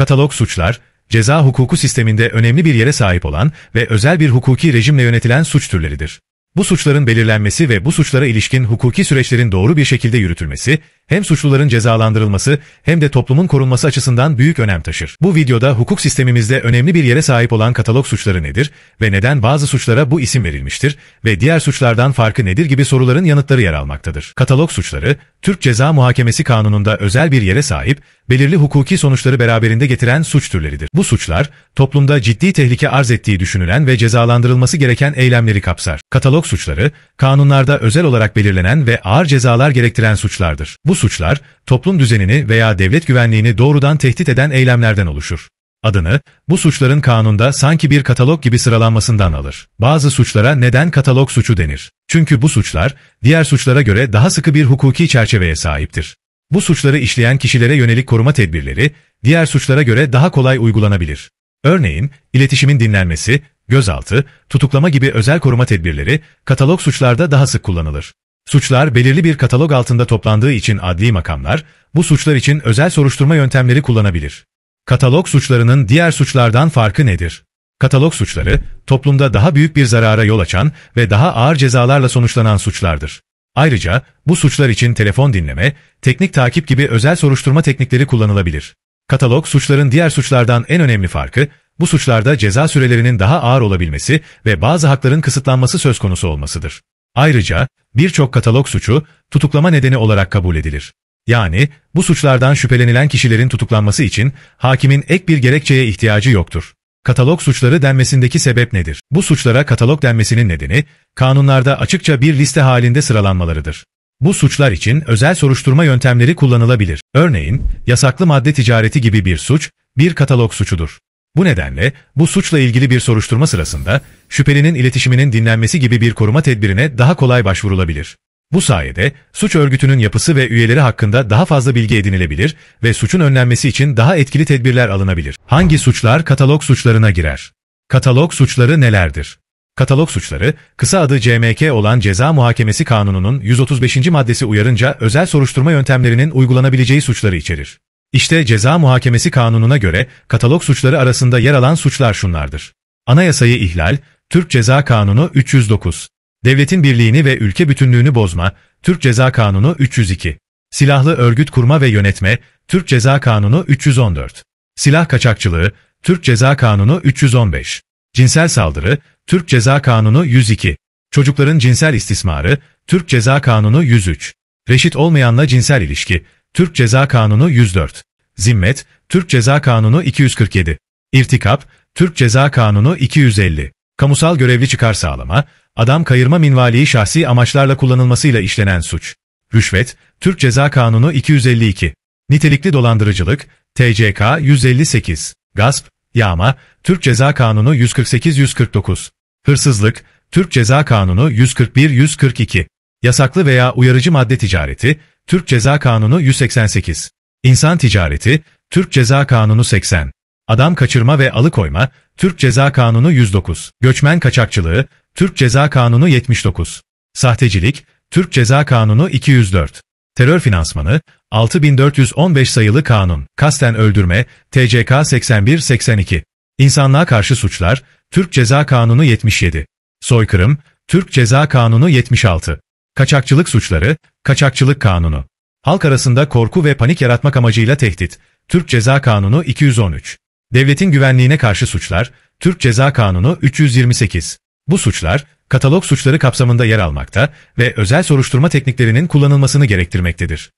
Katalog suçlar, ceza hukuku sisteminde önemli bir yere sahip olan ve özel bir hukuki rejimle yönetilen suç türleridir. Bu suçların belirlenmesi ve bu suçlara ilişkin hukuki süreçlerin doğru bir şekilde yürütülmesi, hem suçluların cezalandırılması hem de toplumun korunması açısından büyük önem taşır. Bu videoda hukuk sistemimizde önemli bir yere sahip olan katalog suçları nedir ve neden bazı suçlara bu isim verilmiştir ve diğer suçlardan farkı nedir gibi soruların yanıtları yer almaktadır. Katalog suçları, Türk Ceza Muhakemesi Kanunu'nda özel bir yere sahip, belirli hukuki sonuçları beraberinde getiren suç türleridir. Bu suçlar, toplumda ciddi tehlike arz ettiği düşünülen ve cezalandırılması gereken eylemleri kapsar. Katalog katalog suçları, kanunlarda özel olarak belirlenen ve ağır cezalar gerektiren suçlardır. Bu suçlar, toplum düzenini veya devlet güvenliğini doğrudan tehdit eden eylemlerden oluşur. Adını, bu suçların kanunda sanki bir katalog gibi sıralanmasından alır. Bazı suçlara neden katalog suçu denir? Çünkü bu suçlar, diğer suçlara göre daha sıkı bir hukuki çerçeveye sahiptir. Bu suçları işleyen kişilere yönelik koruma tedbirleri, diğer suçlara göre daha kolay uygulanabilir. Örneğin, iletişimin dinlenmesi, gözaltı, tutuklama gibi özel koruma tedbirleri katalog suçlarda daha sık kullanılır. Suçlar belirli bir katalog altında toplandığı için adli makamlar bu suçlar için özel soruşturma yöntemleri kullanabilir. Katalog suçlarının diğer suçlardan farkı nedir? Katalog suçları toplumda daha büyük bir zarara yol açan ve daha ağır cezalarla sonuçlanan suçlardır. Ayrıca bu suçlar için telefon dinleme, teknik takip gibi özel soruşturma teknikleri kullanılabilir. Katalog suçların diğer suçlardan en önemli farkı bu suçlarda ceza sürelerinin daha ağır olabilmesi ve bazı hakların kısıtlanması söz konusu olmasıdır. Ayrıca birçok katalog suçu tutuklama nedeni olarak kabul edilir. Yani bu suçlardan şüphelenilen kişilerin tutuklanması için hakimin ek bir gerekçeye ihtiyacı yoktur. Katalog suçları denmesindeki sebep nedir? Bu suçlara katalog denmesinin nedeni kanunlarda açıkça bir liste halinde sıralanmalarıdır. Bu suçlar için özel soruşturma yöntemleri kullanılabilir. Örneğin, yasaklı madde ticareti gibi bir suç, bir katalog suçudur. Bu nedenle bu suçla ilgili bir soruşturma sırasında şüphelinin iletişiminin dinlenmesi gibi bir koruma tedbirine daha kolay başvurulabilir. Bu sayede suç örgütünün yapısı ve üyeleri hakkında daha fazla bilgi edinilebilir ve suçun önlenmesi için daha etkili tedbirler alınabilir. Hangi suçlar katalog suçlarına girer? Katalog suçları nelerdir? Katalog suçları, kısa adı CMK olan Ceza Muhakemesi Kanunu'nun 135. maddesi uyarınca özel soruşturma yöntemlerinin uygulanabileceği suçları içerir. İşte ceza muhakemesi kanununa göre katalog suçları arasında yer alan suçlar şunlardır. Anayasayı ihlal, Türk Ceza Kanunu 309. Devletin birliğini ve ülke bütünlüğünü bozma, Türk Ceza Kanunu 302. Silahlı örgüt kurma ve yönetme, Türk Ceza Kanunu 314. Silah kaçakçılığı, Türk Ceza Kanunu 315. Cinsel saldırı, Türk Ceza Kanunu 102. Çocukların cinsel istismarı, Türk Ceza Kanunu 103. Reşit olmayanla cinsel ilişki, Türk Ceza Kanunu 104. Zimmet, Türk Ceza Kanunu 247. İrtikap, Türk Ceza Kanunu 250. Kamusal görevli çıkar sağlama, adam kayırma minvaliği şahsi amaçlarla kullanılmasıyla işlenen suç. Rüşvet, Türk Ceza Kanunu 252. Nitelikli dolandırıcılık, TCK 158. Gasp, yağma, Türk Ceza Kanunu 148-149. Hırsızlık, Türk Ceza Kanunu 141-142. Yasaklı veya uyarıcı madde ticareti, Türk Ceza Kanunu 188. İnsan Ticareti, Türk Ceza Kanunu 80. Adam Kaçırma ve Alıkoyma, Türk Ceza Kanunu 109. Göçmen Kaçakçılığı, Türk Ceza Kanunu 79. Sahtecilik, Türk Ceza Kanunu 204. Terör finansmanı, 6415 sayılı kanun, kasten öldürme, TCK 81-82. İnsanlığa karşı suçlar, Türk Ceza Kanunu 77. Soykırım, Türk Ceza Kanunu 76. Kaçakçılık suçları, kaçakçılık kanunu. Halk arasında korku ve panik yaratmak amacıyla tehdit. Türk Ceza Kanunu 213. Devletin güvenliğine karşı suçlar, Türk Ceza Kanunu 328. Bu suçlar, katalog suçları kapsamında yer almakta ve özel soruşturma tekniklerinin kullanılmasını gerektirmektedir.